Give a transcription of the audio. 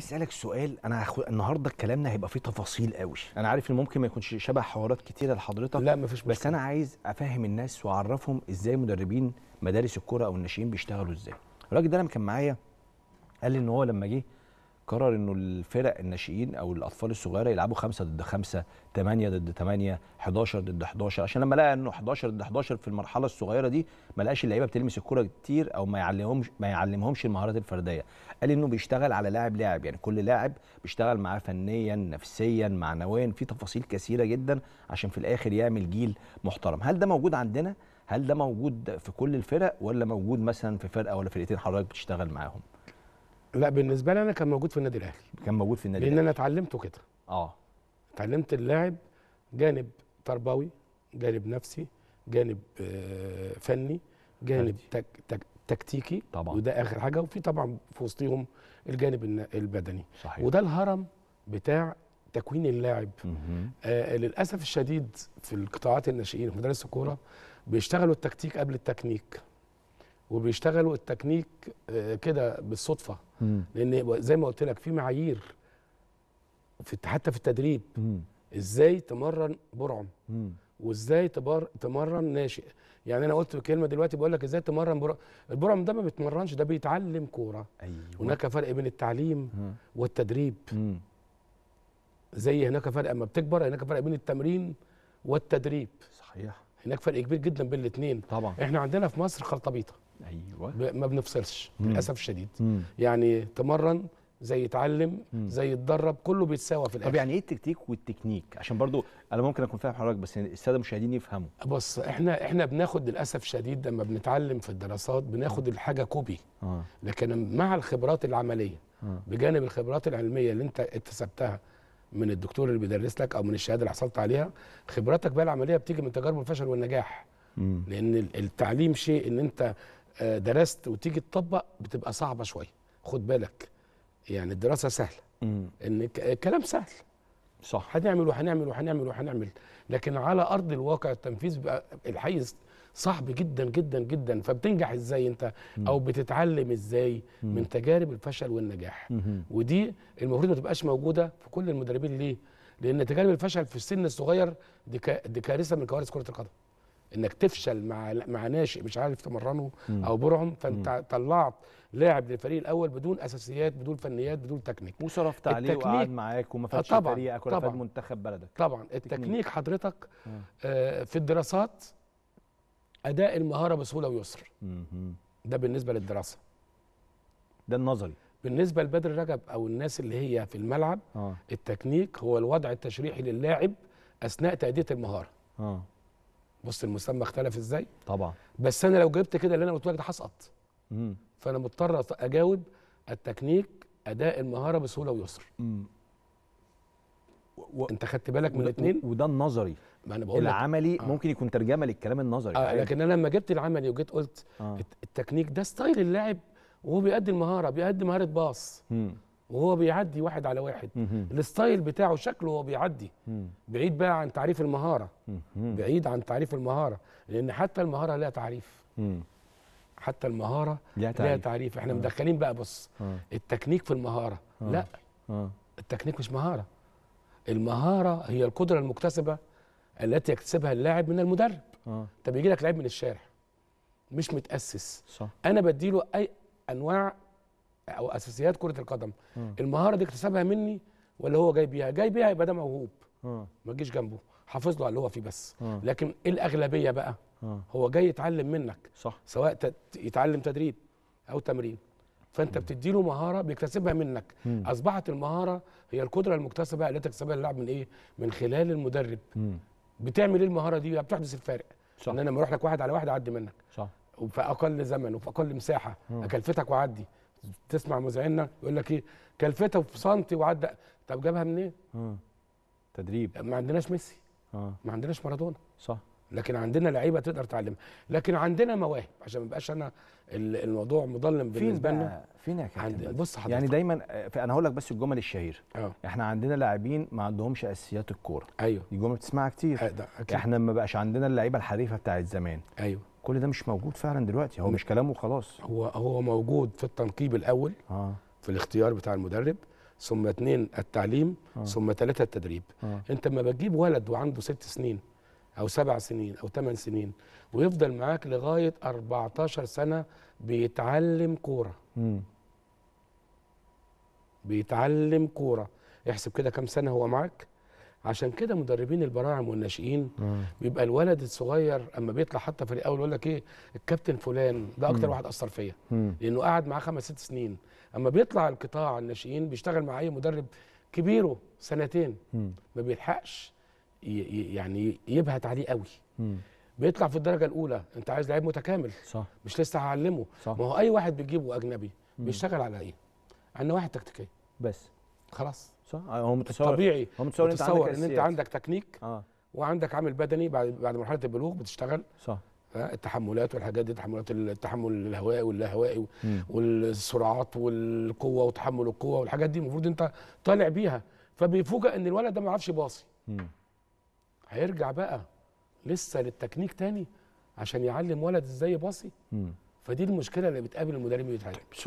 عايز اسالك سؤال انا هخ... النهارده كلامنا هيبقى فيه تفاصيل قوي انا عارف ان ممكن ما يكونش شبه حوارات كتيره لحضرتك لا مفيش بس انا عايز افهم الناس واعرفهم ازاي مدربين مدارس الكوره او الناشئين بيشتغلوا ازاي الراجل ده لما كان معايا قال لي ان هو لما جه قرر انه الفرق الناشئين او الاطفال الصغيره يلعبوا 5 ضد 5 8 ضد 8 11 ضد 11 عشان لما لقى انه 11 ضد 11 في المرحله الصغيره دي ما لقاش اللعيبه بتلمس الكوره كتير او ما يعلمهمش ما يعلمهمش المهارات الفرديه قال انه بيشتغل على لاعب لاعب يعني كل لاعب بيشتغل معاه فنيا نفسيا معنويا في تفاصيل كثيره جدا عشان في الاخر يعمل جيل محترم هل ده موجود عندنا هل ده موجود في كل الفرق ولا موجود مثلا في فرقه ولا فرقتين حضرتك بتشتغل معاهم لا بالنسبه لي انا كان موجود في النادي الاهلي كان موجود في النادي لان انا اتعلمته كده اه اتعلمت اللاعب جانب تربوي جانب نفسي جانب آه، فني جانب تك تك تكتيكي طبعا وده اخر حاجه وفي طبعا في وسطهم الجانب البدني صحيح. وده الهرم بتاع تكوين اللاعب آه للاسف الشديد في القطاعات الناشئين في مدارس الكوره بيشتغلوا التكتيك قبل التكنيك وبيشتغلوا التكنيك آه، كده بالصدفه مم. لان زي ما قلت لك في معايير في حتى في التدريب مم. ازاي تمرن برعم مم. وازاي تبر... تمرن ناشئ يعني انا قلت كلمه دلوقتي بقول لك ازاي تمرن برعم البرعم ده ما بيتمرنش ده بيتعلم كوره أيوة. هناك فرق بين التعليم مم. والتدريب مم. زي هناك فرق اما بتكبر هناك فرق بين التمرين والتدريب صحيح هناك فرق كبير جدا بين الاثنين طبعا احنا عندنا في مصر خلطبيطه ايوه ما بنفصلش للاسف الشديد يعني تمرن زي يتعلم زي يتدرب كله بيتساوى في الاخر طب يعني ايه التكتيك والتكنيك عشان برضو انا ممكن اكون فاهم حضرتك بس الساده المشاهدين يفهموا بص احنا احنا بناخد للاسف شديد لما بنتعلم في الدراسات بناخد الحاجه كوبي آه. لكن مع الخبرات العمليه آه. بجانب الخبرات العلميه اللي انت اكتسبتها من الدكتور اللي بيدرس لك او من الشهاده اللي حصلت عليها خبراتك بقى العمليه بتيجي من تجارب الفشل والنجاح مم. لان التعليم شيء ان انت آه، درست وتيجي تطبق بتبقى صعبه شويه خد بالك يعني الدراسه سهله ان الكلام سهل صح هنعمل وهنعمل وهنعمل وهنعمل لكن على ارض الواقع التنفيذ بيبقى الحيز صعب جدا جدا جدا فبتنجح ازاي انت او بتتعلم ازاي من تجارب الفشل والنجاح ودي المفروض ما تبقاش موجوده في كل المدربين ليه لان تجارب الفشل في السن الصغير دي كارثه من كوارث كره القدم انك تفشل مع مع ناشئ مش عارف تمرنه او برعم فانت طلعت لاعب للفريق الاول بدون اساسيات بدون فنيات بدون تكنيك وصرفت عليه وقعد معاك وما فادش آه، فريقك ولا فاد منتخب بلدك طبعا التكنيك حضرتك آه في الدراسات اداء المهاره بسهوله ويسر ده بالنسبه للدراسه ده النظري بالنسبه لبدر رجب او الناس اللي هي في الملعب آه. التكنيك هو الوضع التشريحي للاعب اثناء تاديه المهاره آه. بص المسمى اختلف ازاي طبعا بس انا لو جبت كده اللي انا قلت لك ده هسقط فانا مضطر اجاوب التكنيك اداء المهاره بسهوله ويسر و... انت خدت بالك من الاثنين وده النظري ما انا بقول العملي آه. ممكن يكون ترجمه للكلام النظري آه لكن انا لما جبت العملي وجيت قلت آه. التكنيك ده ستايل اللاعب وهو بيأدي المهاره بيأدي مهاره باص وهو بيعدي واحد على واحد الستايل بتاعه شكله وهو بيعدي بعيد بقى عن تعريف المهاره بعيد عن تعريف المهاره لان حتى المهاره لها تعريف حتى المهاره لها تعريف, لها تعريف. احنا آه. مدخلين بقى بص آه. التكنيك في المهاره آه. لا التكنيك مش مهاره المهاره هي القدره المكتسبه التي يكتسبها اللاعب من المدرب انت بيجي لك لعيب من الشارع مش متاسس صح. انا بديله اي انواع او اساسيات كره القدم م. المهاره دي اكتسبها مني ولا هو جاي بيها جاي بيها يبقى ده موهوب ما تجيش جنبه حافظ له على اللي هو فيه بس م. لكن إيه الاغلبيه بقى م. هو جاي يتعلم منك صح. سواء يتعلم تدريب او تمرين فانت بتدي له مهاره بيكتسبها منك م. اصبحت المهاره هي القدره المكتسبه التي تكتسبها اللاعب من ايه من خلال المدرب م. بتعمل ايه المهاره دي بتحدث الفارق صح. ان انا لما اروح لك واحد على واحد اعدي منك صح. وفي اقل زمن وفي اقل مساحه اكلفتك واعدي تسمع مذيعنا يقول لك ايه كلفتها في سنتي وعدى طب جابها منين؟ إيه؟ تدريب ما عندناش ميسي اه ما عندناش مارادونا صح لكن عندنا لعيبه تقدر تعلمها لكن عندنا مواهب عشان ما يبقاش انا الموضوع مظلم بالنسبه لنا فين يا كابتن بص حضرتك يعني دايما انا هقول لك بس الجمل الشهيره اه احنا عندنا لاعبين ما عندهمش اساسيات الكوره ايوه دي جمله بتسمعها كتير أه احنا ما بقاش عندنا اللعيبه الحريفه بتاعت زمان ايوه كل ده مش موجود فعلا دلوقتي هو مش كلام وخلاص هو هو موجود في التنقيب الاول آه. في الاختيار بتاع المدرب ثم اثنين التعليم آه. ثم ثلاثه التدريب آه. انت لما بتجيب ولد وعنده ست سنين او سبع سنين او ثمان سنين ويفضل معاك لغايه 14 سنه بيتعلم كوره بيتعلم كوره احسب كده كام سنه هو معاك عشان كده مدربين البراعم والناشئين بيبقى الولد الصغير اما بيطلع حتى في الاول يقول لك ايه الكابتن فلان ده اكتر مم. واحد اثر فيا لانه قعد معاه خمس ست سنين اما بيطلع القطاع الناشئين بيشتغل مع اي مدرب كبيره سنتين مم. ما بيلحقش يعني يبهت عليه قوي مم. بيطلع في الدرجه الاولى انت عايز لعيب متكامل صح مش لسه هعلمه صح. ما هو اي واحد بتجيبه اجنبي بيشتغل على ايه عندنا واحد تكتيكي بس خلاص صح آه، هو متصور طبيعي هو متصور, انت عندك ان انت عندك تكنيك اه وعندك عامل بدني بعد بعد مرحله البلوغ بتشتغل صح آه، التحملات والحاجات دي تحملات التحمل الهوائي واللاهوائي والسرعات والقوه وتحمل القوه والحاجات دي المفروض انت طالع بيها فبيفوجئ ان الولد ده ما يعرفش يباصي هيرجع بقى لسه للتكنيك تاني عشان يعلم ولد ازاي يباصي فدي المشكله اللي بتقابل المدربين بتاعتك طيب،